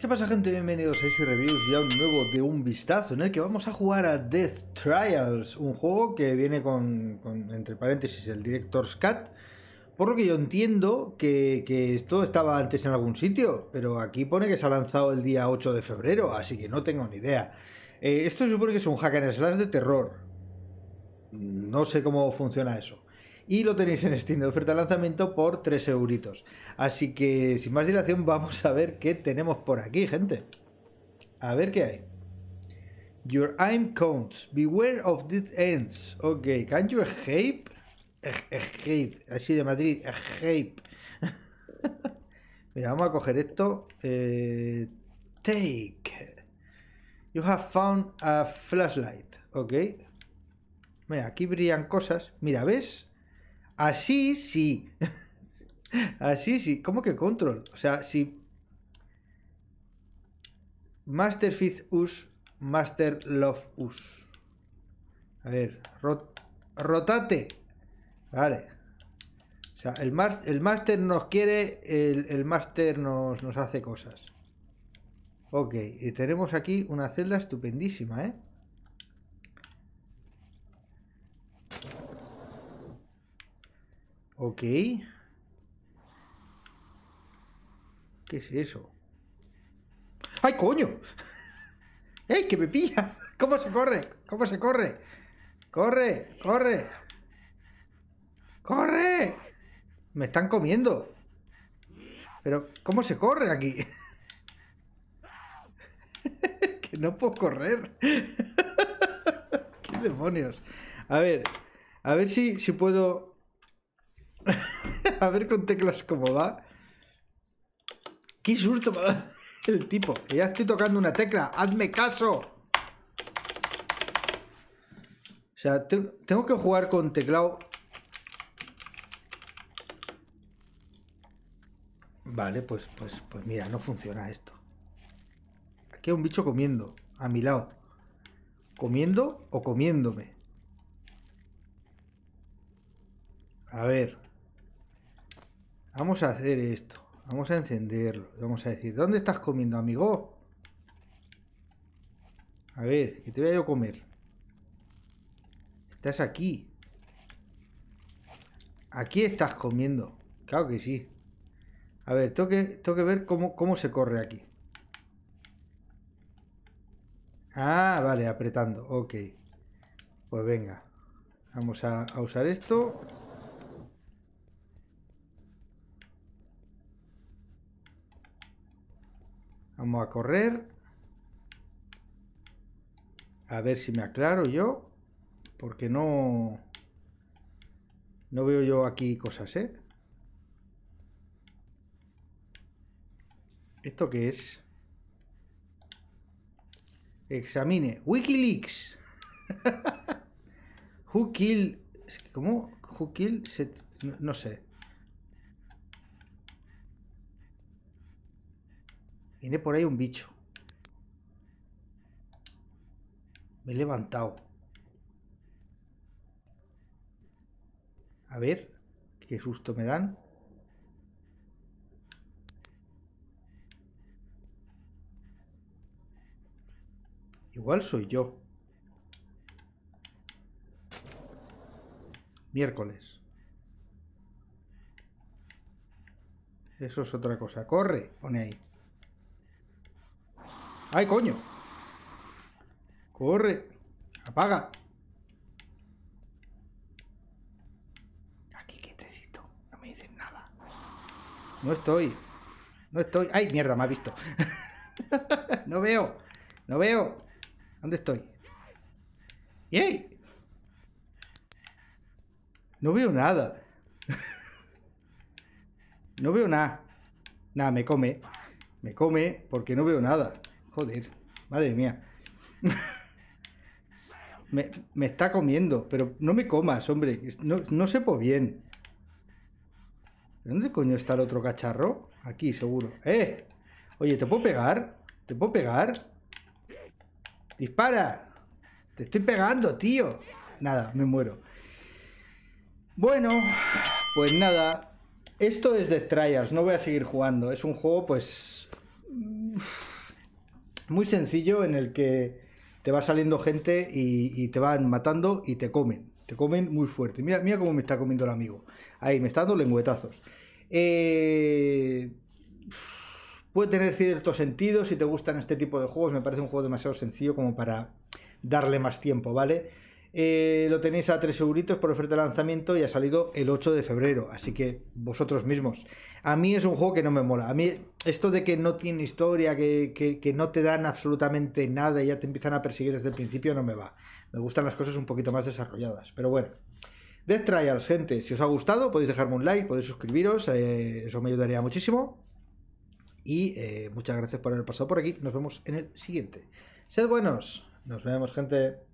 ¿Qué pasa gente? Bienvenidos a Easy Reviews ya un nuevo de un vistazo en el que vamos a jugar a Death Trials, un juego que viene con, entre paréntesis, el Director's Cut. Por lo que yo entiendo que, esto estaba antes en algún sitio, pero aquí pone que se ha lanzado el día 8 de febrero, así que no tengo ni idea. Eh, esto se supone que es un hack and slash de terror. No sé cómo funciona eso y lo tenéis en Steam de oferta de lanzamiento por 3 euritos. Así que sin más dilación vamos a ver qué tenemos por aquí, gente. A ver qué hay. Your aim counts. Beware of dead ends. Ok, can you escape? Escape. Así de Madrid. Escape. Mira, vamos a coger esto. Eh, take. You have found a flashlight. Ok. Mira, aquí brillan cosas. Mira, ¿ves? Así sí. Así sí. ¿Cómo que control? O sea, si. Master Fizz Us, Master Love Us. A ver, rot rotate. Vale. O sea, el, Master nos quiere, el, Master nos, nos hace cosas. Ok, y tenemos aquí una celda estupendísima, ¿eh? Ok. ¿Qué es eso? ¡Ay, coño! ¡Ey, que me pilla! ¿Cómo se corre? ¿Cómo se corre? ¡Corre! ¡Corre! ¡Corre! Me están comiendo. Pero, ¿cómo se corre aquí? que no puedo correr. ¡Qué demonios! A ver, a ver si, si puedo a ver con teclas cómo va. ¡Qué susto el tipo! Ya estoy tocando una tecla. ¡Hazme caso! O sea, tengo que jugar con teclado. Vale, pues, pues, pues mira, no funciona esto. Aquí hay un bicho comiendo, a mi lado. ¿Comiendo o comiéndome? A ver... Vamos a hacer esto. Vamos a encenderlo. Vamos a decir, ¿dónde estás comiendo, amigo? A ver, que te voy a yo comer. Estás aquí. Aquí estás comiendo. Claro que sí. A ver, tengo que, ver cómo, cómo se corre aquí. Ah, vale, apretando. Ok. Pues venga. Vamos a, a usar esto. Vamos a correr. A ver si me aclaro yo. Porque no... No veo yo aquí cosas, ¿eh? ¿Esto qué es? Examine. Wikileaks. Who killed... ¿Cómo? Who No sé. Viene por ahí un bicho. Me he levantado. A ver, qué susto me dan. Igual soy yo. Miércoles. Eso es otra cosa. Corre, pone ahí. ¡Ay, coño! ¡Corre! ¡Apaga! Aquí quietecito. No me dicen nada. No estoy. No estoy. ¡Ay, mierda! Me ha visto. no veo. No veo. ¿Dónde estoy? ¡Yey! No veo nada. no veo nada. Nada, me come. Me come porque no veo nada. Joder, madre mía. me, está comiendo, pero no me comas, hombre. No, no sepo bien. ¿Dónde coño está el otro cacharro? Aquí, seguro. ¡Eh! Oye, ¿te puedo pegar? ¿Te puedo pegar? ¡Dispara! ¡Te estoy pegando, tío! Nada, me muero. Bueno, pues nada. Esto es de Trials, no voy a seguir jugando. Es un juego, pues muy sencillo en el que te va saliendo gente y, te van matando y te comen. Te comen muy fuerte. Mira, mira cómo me está comiendo el amigo. Ahí, me está dando lengüetazos. Eh, puede tener cierto sentido si te gustan este tipo de juegos. Me parece un juego demasiado sencillo como para darle más tiempo, ¿vale? Eh, lo tenéis a 3 euritos por oferta de lanzamiento y ha salido el 8 de febrero, así que vosotros mismos. A mí es un juego que no me mola. A mí esto de que no tiene historia, que, no te dan absolutamente nada y ya te empiezan a perseguir desde el principio, no me va. Me gustan las cosas un poquito más desarrolladas, pero bueno. Death Trials, gente, si os ha gustado podéis dejarme un like, podéis suscribiros, eh, eso me ayudaría muchísimo. Y eh, muchas gracias por haber pasado por aquí. Nos vemos en el siguiente. Sed buenos. Nos vemos, gente.